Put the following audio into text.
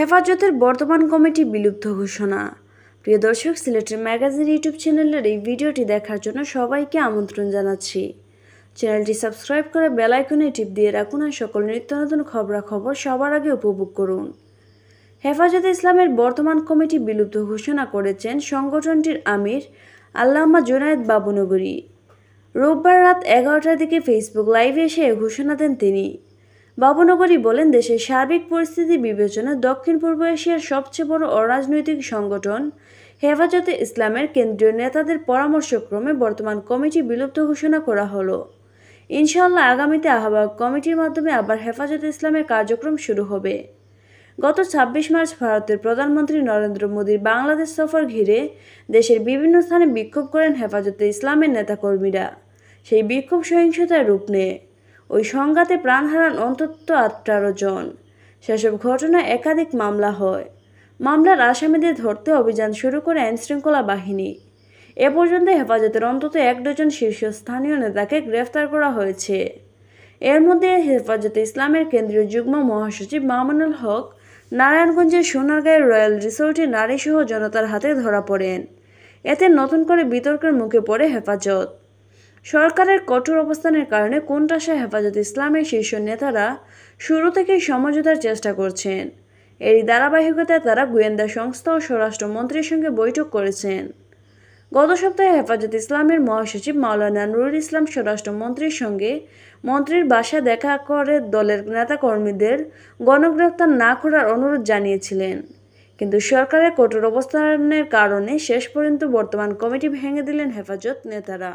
হেফাজতের বর্তমান কমিটি বিলুপ্ত ঘোষণা প্রিয় দর্শক সিলেটের ম্যাগাজিন ইউটিউব চ্যানেলের এই ভিডিওটি দেখার জন্য সবাইকে আমন্ত্রণ জানাচ্ছি চ্যানেলটি সাবস্ক্রাইব করে বেল আইকনে টিপ দিয়ে রাখুন আর সকল নিত্য নতুন খবরাখবর সবার আগে উপভোগ করুন হেফাজতে ইসলামের বর্তমান কমিটি বিলুপ্ত ঘোষণা করেছেন সংগঠনটির আমির আল্লামা জোনায়দ বাবুনগরী রোববার রাত এগারোটার দিকে ফেসবুক লাইভে এসে ঘোষণা দেন তিনি বাবনগরী বলেন দেশের সার্বিক পরিস্থিতি বিবেচনা দক্ষিণ পূর্ব এশিয়ার সবচেয়ে বড় অরাজনৈতিক সংগঠন হেফাজতে ইসলামের কেন্দ্রীয় নেতাদের পরামর্শক্রমে বর্তমান কমিটি বিলুপ্ত ঘোষণা করা হলো ইনশাল্লাহ আগামীতে আহ্বায়ক কমিটির মাধ্যমে আবার হেফাজতে ইসলামের কার্যক্রম শুরু হবে গত ছাব্বিশ মার্চ ভারতের প্রধানমন্ত্রী নরেন্দ্র মোদীর বাংলাদেশ সফর ঘিরে দেশের বিভিন্ন স্থানে বিক্ষোভ করেন হেফাজতে ইসলামের নেতাকর্মীরা সেই বিক্ষোভ সহিংসতায় রূপ নেয় ওই সংঘাতে প্রাণ হারান অন্তত আঠারো জন সেসব ঘটনা একাধিক মামলা হয় মামলার আসামিদের ধরতে অভিযান শুরু করে আইনশৃঙ্খলা বাহিনী এ পর্যন্ত হেফাজতের অন্তত এক ডজন শীর্ষস্থানীয় নেতাকে গ্রেফতার করা হয়েছে এর মধ্যে হেফাজতে ইসলামের কেন্দ্রীয় যুগ্ম মহাসচিব মামুনুল হক নারায়ণগঞ্জের সোনারগাঁয়ের রয়্যাল রিসোর্টে নারীসহ জনতার হাতে ধরা পড়েন এতে নতুন করে বিতর্কের মুখে পড়ে হেফাজত সরকারের কঠোর অবস্থানের কারণে কোনটাসা হেফাজত ইসলামের শীর্ষ নেতারা শুরু থেকেই সমঝোতার চেষ্টা করছেন এরই ধারাবাহিকতায় তারা গোয়েন্দা সংস্থা ও স্বরাষ্ট্র মন্ত্রীর সঙ্গে বৈঠক করেছেন গত সপ্তাহে হেফাজত ইসলামের মহাসচিব মাওলানা নুরুল ইসলাম স্বরাষ্ট্রমন্ত্রীর সঙ্গে মন্ত্রীর বাসা দেখা করে দলের নেতাকর্মীদের গণগ্রেফতার না করার অনুরোধ জানিয়েছিলেন কিন্তু সরকারের কঠোর অবস্থানের কারণে শেষ পর্যন্ত বর্তমান কমিটি ভেঙে দিলেন হেফাজত নেতারা